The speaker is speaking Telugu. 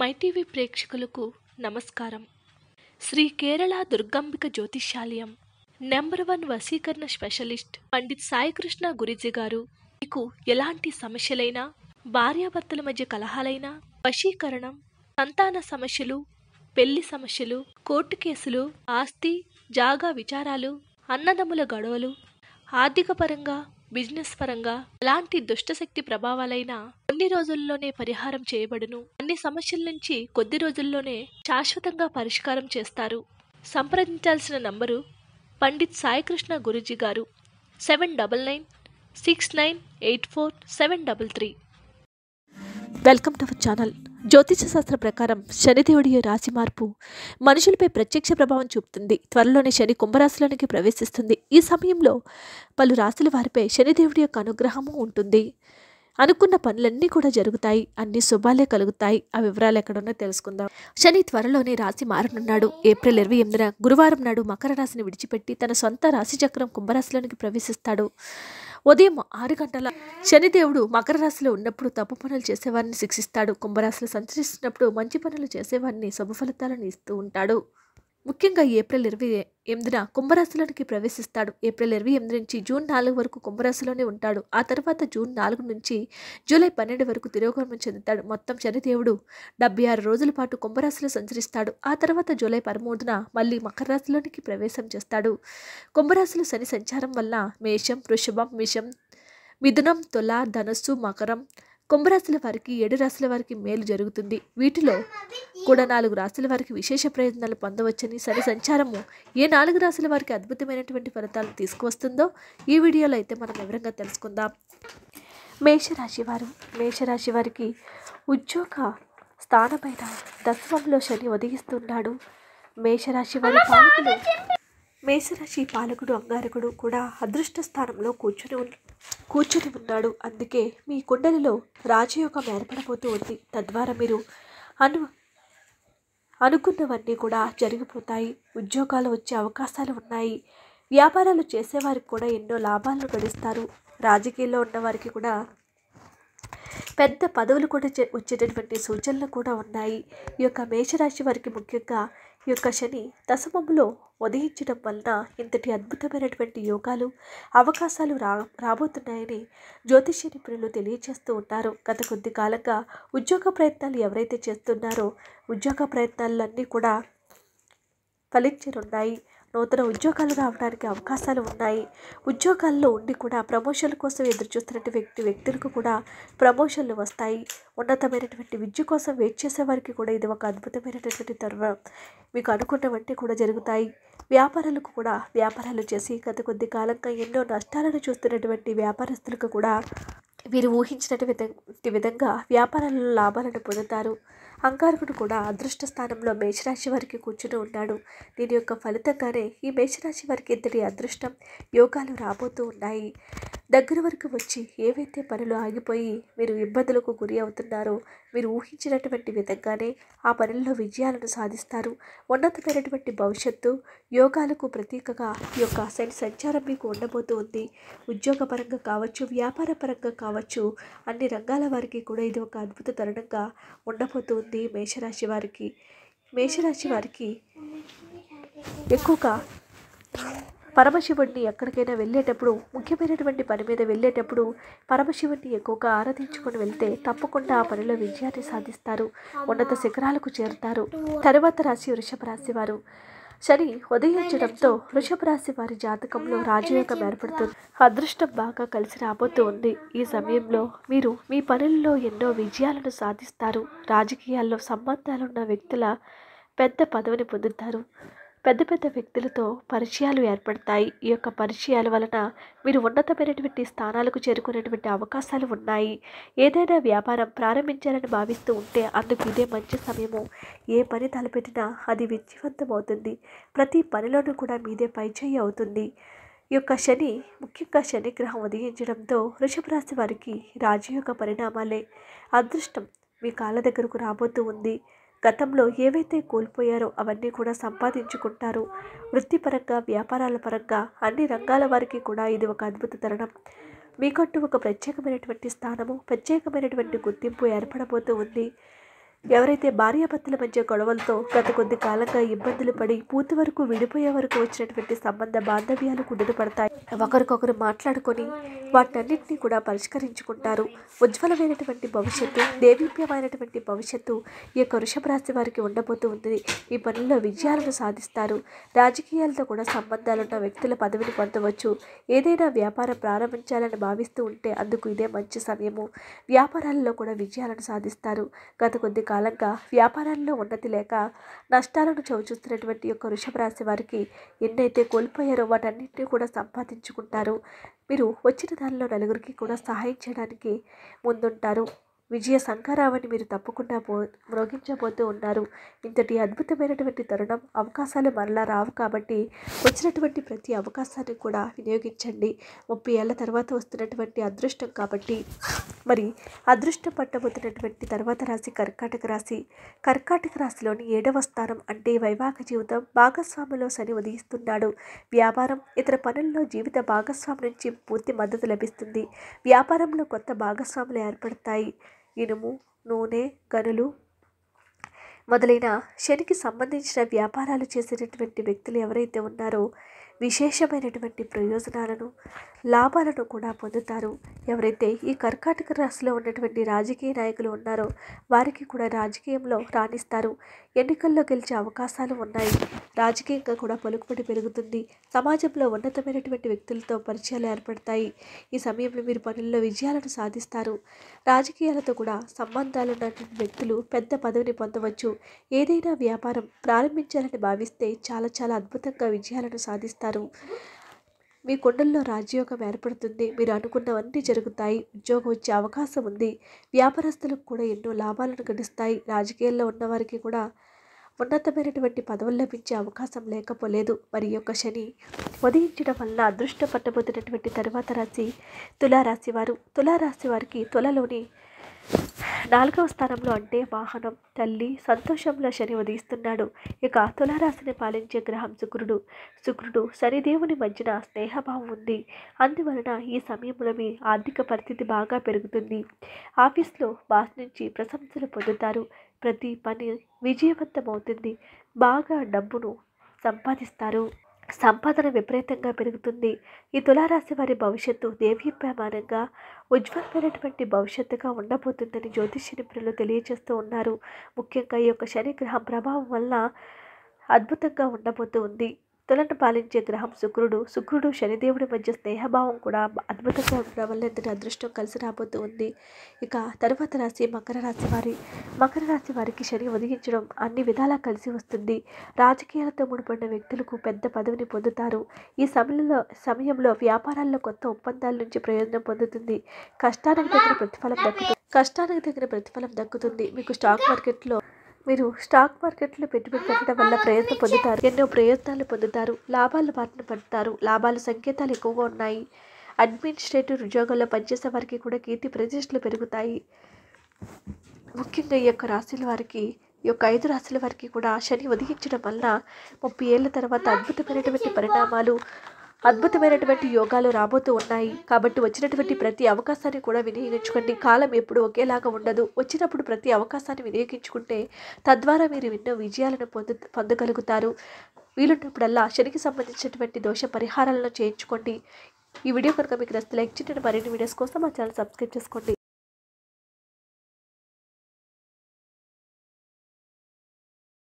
మైటీవీ ప్రేక్షకులకు నమస్కారం శ్రీ కేరళ దుర్గాంబిక జ్యోతిష్యాలయం నెంబర్ వన్ వశీకరణ స్పెషలిస్ట్ పండిత్ సాయికృష్ణ గురిజీ గారు మీకు ఎలాంటి సమస్యలైనా భార్యాభర్తల మధ్య కలహాలైనా వశీకరణం సంతాన సమస్యలు పెళ్లి సమస్యలు కోర్టు కేసులు ఆస్తి జాగా విచారాలు అన్నదమ్ముల గొడవలు ఆర్థికపరంగా బిజినెస్ పరంగా ఎలాంటి దుష్టశక్తి ప్రభావాలైనా కొన్ని రోజుల్లోనే పరిహారం చేయబడును అన్ని సమస్యల నుంచి కొద్ది రోజుల్లోనే శాశ్వతంగా పరిష్కారం చేస్తారు సంప్రదించాల్సిన నంబరు పండిత్ సాయికృష్ణ గురుజీ గారు seven double nine six nine eight four seven double three welcome to our channel జ్యోతిష శాస్త్ర ప్రకారం శనిదేవుడి రాశి మార్పు మనుషులపై ప్రత్యక్ష ప్రభావం చూపుతుంది త్వరలోనే శని కుంభరాశిలోనికి ప్రవేశిస్తుంది ఈ సమయంలో పలు రాశుల వారిపై శనిదేవుడి యొక్క అనుగ్రహము ఉంటుంది అనుకున్న పనులన్నీ కూడా జరుగుతాయి అన్ని శుభాలే కలుగుతాయి ఆ వివరాలు ఎక్కడున్నా తెలుసుకుందాం శని త్వరలోనే రాశి మారనున్నాడు ఏప్రిల్ ఇరవై ఎనిమిదిన గురువారం నాడు మకర రాశిని విడిచిపెట్టి తన సొంత రాశి చక్రం కుంభరాశిలోనికి ప్రవేశిస్తాడు ఉదయం ఆరు గంటల శనిదేవుడు మకర రాశిలో ఉన్నప్పుడు తప్పు పనులు చేసేవారిని శిక్షిస్తాడు కుంభరాశిలో సంచరిస్తున్నప్పుడు మంచి పనులు చేసేవారిని శుభ ఫలితాలను ఇస్తూ ఉంటాడు ముఖ్యంగా ఏప్రిల్ ఇరవై ఎనిమిదిన కుంభరాశిలోనికి ప్రవేశిస్తాడు ఏప్రిల్ ఇరవై ఎనిమిది నుంచి జూన్ నాలుగు వరకు కుంభరాశిలోనే ఉంటాడు ఆ తర్వాత జూన్ నాలుగు నుంచి జూలై పన్నెండు వరకు తిరోగమనం చెందుతాడు మొత్తం శనిదేవుడు డెబ్బై ఆరు రోజుల పాటు కుంభరాశిలో సంచరిస్తాడు ఆ తర్వాత జూలై పదమూడున మళ్ళీ మకర రాశిలోనికి ప్రవేశం చేస్తాడు కుంభరాశిలో శని సంచారం వల్ల మేషం వృషభం మిషం మిథునం తుల ధనస్సు మకరం కుంభరాశుల వారికి ఏడు రాశుల వారికి మేలు జరుగుతుంది వీటిలో కూడా నాలుగు రాశుల వారికి విశేష ప్రయోజనాలు పొందవచ్చని సరి సంచారము ఏ నాలుగు రాశుల వారికి అద్భుతమైనటువంటి ఫలితాలు తీసుకువస్తుందో ఈ వీడియోలో అయితే మనం వివరంగా తెలుసుకుందాం మేషరాశి వారు మేషరాశి వారికి ఉద్యోగ స్థానమైన దశమంలో శని ఉదయిస్తున్నాడు మేషరాశి వారి పాలకులు మేషరాశి పాలకుడు అంగారకుడు కూడా అదృష్ట స్థానంలో కూర్చొని కూర్చొని ఉన్నాడు అందుకే మీ కుండలిలో రాజయోగం ఏర్పడబోతూ ఉంది తద్వారా మీరు అను అనుకున్నవన్నీ కూడా జరిగిపోతాయి ఉద్యోగాలు వచ్చే అవకాశాలు ఉన్నాయి వ్యాపారాలు చేసేవారికి కూడా ఎన్నో లాభాలను గడిస్తారు రాజకీయాల్లో ఉన్నవారికి కూడా పెద్ద పదవులు కూడా వచ్చేటటువంటి సూచనలు కూడా ఉన్నాయి ఈ యొక్క మేషరాశి వారికి ముఖ్యంగా యొక్క శని దశమంలో ఉదయించడం వలన ఇంతటి అద్భుతమైనటువంటి యోగాలు అవకాశాలు రా రాబోతున్నాయని జ్యోతిష్య నిపుణులు తెలియజేస్తూ ఉన్నారు గత కొద్ది కాలంగా ఉద్యోగ ప్రయత్నాలు ఎవరైతే చేస్తున్నారో ఉద్యోగ ప్రయత్నాలన్నీ కూడా ఫలించనున్నాయి నూతన ఉద్యోగాలు రావడానికి అవకాశాలు ఉన్నాయి ఉద్యోగాల్లో ఉండి కూడా ప్రమోషన్ల కోసం ఎదురు వ్యక్తి వ్యక్తులకు కూడా ప్రమోషన్లు వస్తాయి ఉన్నతమైనటువంటి విద్య కోసం వెయిట్ చేసే వారికి కూడా ఇది ఒక అద్భుతమైనటువంటి తరుణం మీకు అనుకున్నవంటి కూడా జరుగుతాయి వ్యాపారాలకు కూడా వ్యాపారాలు చేసి గత కొద్ది కాలంగా ఎన్నో నష్టాలను చూస్తున్నటువంటి వ్యాపారస్తులకు కూడా వీరు ఊహించినటువంటి విధంగా వ్యాపారాలలో లాభాలను పొందుతారు అంగారకుడు కూడా అదృష్ట స్థానంలో మేషరాశి వారికి కూర్చుని ఉన్నాడు దీని యొక్క ఫలితంగానే ఈ మేషరాశి వారికి ఇంతటి అదృష్టం యోగాలు రాబోతూ ఉన్నాయి దగ్గర వరకు వచ్చి ఏవైతే పనులు ఆగిపోయి మీరు ఇబ్బందులకు గురి అవుతున్నారో మీరు ఊహించినటువంటి విధంగానే ఆ పనుల్లో విజయాలను సాధిస్తారు ఉన్నతమైనటువంటి భవిష్యత్తు యోగాలకు ప్రతీకగా ఈ యొక్క శని సంచారం మీకు ఉండబోతూ ఉంది ఉద్యోగపరంగా కావచ్చు వ్యాపార పరంగా కావచ్చు అన్ని రంగాల వారికి కూడా ఇది ఒక అద్భుత తరుణంగా ఉండబోతుంది మేషరాశి వారికి మేషరాశి వారికి ఎక్కువగా పరమశివుడిని ఎక్కడికైనా వెళ్ళేటప్పుడు ముఖ్యమైనటువంటి పని మీద వెళ్ళేటప్పుడు పరమశివుడిని ఎక్కువగా ఆరాధించుకొని వెళ్తే తప్పకుండా ఆ పనిలో విజయాన్ని సాధిస్తారు ఉన్నత శిఖరాలకు చేరుతారు తరువాత రాశి వృషభ రాశి వారు శని ఉదయించడంతో వృషభ రాశి వారి జాతకంలో రాజయోగం ఏర్పడుతుంది అదృష్టం బాగా కలిసి రాబోతూ ఉంది ఈ సమయంలో మీరు మీ పనుల్లో ఎన్నో విజయాలను సాధిస్తారు రాజకీయాల్లో సంబంధాలున్న వ్యక్తుల పెద్ద పదవిని పొందుతారు పెద్ద పెద్ద వ్యక్తులతో పరిచయాలు ఏర్పడతాయి ఈ యొక్క పరిచయాల వలన మీరు ఉన్నతమైనటువంటి స్థానాలకు చేరుకునేటువంటి అవకాశాలు ఉన్నాయి ఏదైనా వ్యాపారం ప్రారంభించాలని భావిస్తూ ఉంటే అందుకు ఇదే మంచి సమయము ఏ పని తలపెట్టినా అది విజయవంతమవుతుంది ప్రతి పనిలోనూ కూడా మీదే పైచేయి అవుతుంది ఈ యొక్క శని ముఖ్యంగా శని గ్రహం ఉదయించడంతో రాశి వారికి రాజయోగ పరిణామాలే అదృష్టం మీ కాళ్ళ దగ్గరకు రాబోతూ ఉంది గతంలో ఏవైతే కోల్పోయారో అవన్నీ కూడా సంపాదించుకుంటారు వృత్తిపరంగా వ్యాపారాల పరంగా అన్ని రంగాల వారికి కూడా ఇది ఒక అద్భుత తరుణం మీకంటూ ఒక ప్రత్యేకమైనటువంటి స్థానము ప్రత్యేకమైనటువంటి గుర్తింపు ఏర్పడబోతూ ఉంది ఎవరైతే భార్యాభర్తల మధ్య గొడవలతో గత కొద్ది కాలంగా ఇబ్బందులు పడి పూర్తి వరకు విడిపోయే వరకు వచ్చినటువంటి సంబంధ బాంధవ్యాలు పడతాయి ఒకరికొకరు మాట్లాడుకొని వాటన్నింటినీ కూడా పరిష్కరించుకుంటారు ఉజ్వలమైనటువంటి భవిష్యత్తు దేవీప్యమైనటువంటి భవిష్యత్తు ఈ యొక్క రాశి వారికి ఉండబోతూ ఉంది ఈ పనుల్లో విజయాలను సాధిస్తారు రాజకీయాలతో కూడా సంబంధాలున్న వ్యక్తుల పదవిని పొందవచ్చు ఏదైనా వ్యాపారం ప్రారంభించాలని భావిస్తూ ఉంటే అందుకు ఇదే మంచి సమయము వ్యాపారాలలో కూడా విజయాలను సాధిస్తారు గత కొద్ది కాలంగా వ్యాపారాల్లో ఉన్నతి లేక నష్టాలను చవిచూస్తున్నటువంటి యొక్క రాశి వారికి ఎన్నైతే కోల్పోయారో వాటన్నింటినీ కూడా సంపాదించుకుంటారు మీరు వచ్చిన దానిలో నలుగురికి కూడా సహాయం చేయడానికి ముందుంటారు విజయ సంఘారావుని మీరు తప్పకుండా పో మ్రోగించబోతూ ఉన్నారు ఇంతటి అద్భుతమైనటువంటి తరుణం అవకాశాలు మరలా రావు కాబట్టి వచ్చినటువంటి ప్రతి అవకాశాన్ని కూడా వినియోగించండి ముప్పై ఏళ్ళ తర్వాత వస్తున్నటువంటి అదృష్టం కాబట్టి మరి అదృష్టం పట్టబోతున్నటువంటి తర్వాత రాశి కర్కాటక రాశి కర్కాటక రాశిలోని ఏడవ స్థానం అంటే వైవాహిక జీవితం భాగస్వామిలో శని ఉదయిస్తున్నాడు వ్యాపారం ఇతర పనుల్లో జీవిత భాగస్వామి నుంచి పూర్తి మద్దతు లభిస్తుంది వ్యాపారంలో కొత్త భాగస్వాములు ఏర్పడతాయి ఇనుము నూనె గనులు మొదలైన శనికి సంబంధించిన వ్యాపారాలు చేసేటటువంటి వ్యక్తులు ఎవరైతే ఉన్నారో విశేషమైనటువంటి ప్రయోజనాలను లాభాలను కూడా పొందుతారు ఎవరైతే ఈ కర్కాటక రాశిలో ఉన్నటువంటి రాజకీయ నాయకులు ఉన్నారో వారికి కూడా రాజకీయంలో రాణిస్తారు ఎన్నికల్లో గెలిచే అవకాశాలు ఉన్నాయి రాజకీయంగా కూడా పలుకుబడి పెరుగుతుంది సమాజంలో ఉన్నతమైనటువంటి వ్యక్తులతో పరిచయాలు ఏర్పడతాయి ఈ సమయంలో మీరు పనుల్లో విజయాలను సాధిస్తారు రాజకీయాలతో కూడా సంబంధాలు ఉన్నటువంటి వ్యక్తులు పెద్ద పదవిని పొందవచ్చు ఏదైనా వ్యాపారం ప్రారంభించాలని భావిస్తే చాలా చాలా అద్భుతంగా విజయాలను సాధిస్తారు చేస్తారు మీ కొండల్లో రాజయోగం ఏర్పడుతుంది మీరు అనుకున్నవన్నీ జరుగుతాయి ఉద్యోగం వచ్చే అవకాశం ఉంది వ్యాపారస్తులకు కూడా ఎన్నో లాభాలను గడిస్తాయి రాజకీయాల్లో ఉన్నవారికి కూడా ఉన్నతమైనటువంటి పదవులు లభించే అవకాశం లేకపోలేదు మరి యొక్క శని ఉదయించడం వల్ల అదృష్ట పట్టబోతున్నటువంటి తరువాత రాశి తులారాశి వారు తులారాశి వారికి తులలోని నాలుగవ స్థానంలో అంటే వాహనం తల్లి సంతోషంలో శని ఉదయిస్తున్నాడు ఇక తులారాశిని పాలించే గ్రహం శుక్రుడు శుక్రుడు శనిదేవుని మధ్యన స్నేహభావం ఉంది అందువలన ఈ సమయంలో మీ ఆర్థిక పరిస్థితి బాగా పెరుగుతుంది ఆఫీస్లో బాస్ నుంచి ప్రశంసలు పొందుతారు ప్రతి పని విజయవంతమవుతుంది బాగా డబ్బును సంపాదిస్తారు సంపాదన విపరీతంగా పెరుగుతుంది ఈ తులారాశి వారి భవిష్యత్తు దేవీప్రమాణంగా ఉజ్వలమైనటువంటి భవిష్యత్తుగా ఉండబోతుందని జ్యోతిష నిపుణులు తెలియజేస్తూ ఉన్నారు ముఖ్యంగా ఈ యొక్క శనిగ్రహం ప్రభావం వల్ల అద్భుతంగా ఉండబోతుంది తులను పాలించే గ్రహం శుక్రుడు శుక్రుడు శనిదేవుడి మధ్య స్నేహభావం కూడా అద్భుతంగా ఉండడం వల్ల ఇద్దరి అదృష్టం కలిసి రాబోతూ ఉంది ఇక తరువాత రాశి మకర రాశి వారి మకర రాశి వారికి శని ఉదయించడం అన్ని విధాలా కలిసి వస్తుంది రాజకీయాలతో ముడిపడిన వ్యక్తులకు పెద్ద పదవిని పొందుతారు ఈ సమయంలో సమయంలో వ్యాపారాల్లో కొత్త ఒప్పందాల నుంచి ప్రయోజనం పొందుతుంది కష్టానికి తగిన ప్రతిఫలం దక్కుతుంది కష్టానికి తగిన ప్రతిఫలం దక్కుతుంది మీకు స్టాక్ మార్కెట్లో మీరు స్టాక్ మార్కెట్లో పెట్టుబడి పెట్టడం వల్ల ప్రయత్నం పొందుతారు ఎన్నో ప్రయత్నాలు పొందుతారు లాభాలు బారిన పడతారు లాభాల సంకేతాలు ఎక్కువగా ఉన్నాయి అడ్మినిస్ట్రేటివ్ ఉద్యోగాల్లో పనిచేసే వారికి కూడా కీర్తి ప్రతిష్టలు పెరుగుతాయి ముఖ్యంగా ఈ యొక్క రాశుల వారికి ఈ యొక్క ఐదు రాశుల వారికి కూడా శని ఉదయించడం వల్ల ముప్పై ఏళ్ళ తర్వాత అద్భుతమైనటువంటి పరిణామాలు అద్భుతమైనటువంటి యోగాలు రాబోతూ ఉన్నాయి కాబట్టి వచ్చినటువంటి ప్రతి అవకాశాన్ని కూడా వినియోగించుకోండి కాలం ఎప్పుడు ఒకేలాగా ఉండదు వచ్చినప్పుడు ప్రతి అవకాశాన్ని వినియోగించుకుంటే తద్వారా మీరు ఎన్నో విజయాలను పొందు పొందగలుగుతారు వీలున్నప్పుడల్లా శనికి సంబంధించినటువంటి దోష పరిహారాలను చేయించుకోండి ఈ వీడియో కనుక మీకు నచ్చితే లైక్ చేయండి మరిన్ని వీడియోస్ కోసం మా ఛానల్ సబ్స్క్రైబ్ చేసుకోండి